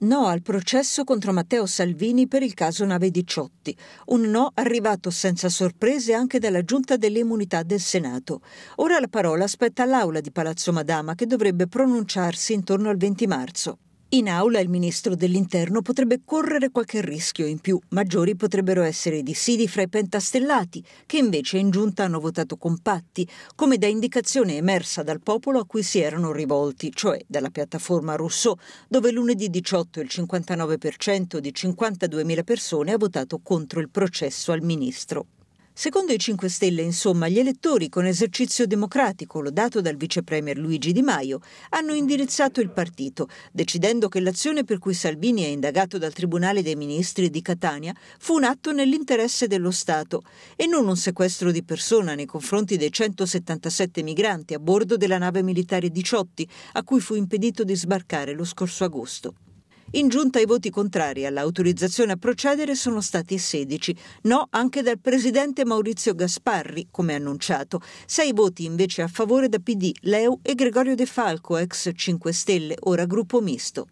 No al processo contro Matteo Salvini per il caso Nave 18. Un no arrivato senza sorprese anche dalla Giunta delle Immunità del Senato. Ora la parola spetta all'Aula di Palazzo Madama che dovrebbe pronunciarsi intorno al 20 marzo. In aula il ministro dell'interno potrebbe correre qualche rischio in più, maggiori potrebbero essere i dissidi fra i pentastellati, che invece in giunta hanno votato compatti, come da indicazione emersa dal popolo a cui si erano rivolti, cioè dalla piattaforma Rousseau, dove lunedì 18 il 59% di 52.000 persone ha votato contro il processo al ministro. Secondo i 5 Stelle, insomma, gli elettori, con esercizio democratico lodato dal vicepremier Luigi Di Maio, hanno indirizzato il partito, decidendo che l'azione per cui Salvini è indagato dal Tribunale dei Ministri di Catania fu un atto nell'interesse dello Stato e non un sequestro di persona nei confronti dei 177 migranti a bordo della nave militare Diciotti, a cui fu impedito di sbarcare lo scorso agosto. In giunta i voti contrari all'autorizzazione a procedere sono stati 16, no anche dal presidente Maurizio Gasparri, come annunciato, 6 voti invece a favore da PD, Leu e Gregorio De Falco, ex 5 Stelle, ora gruppo misto.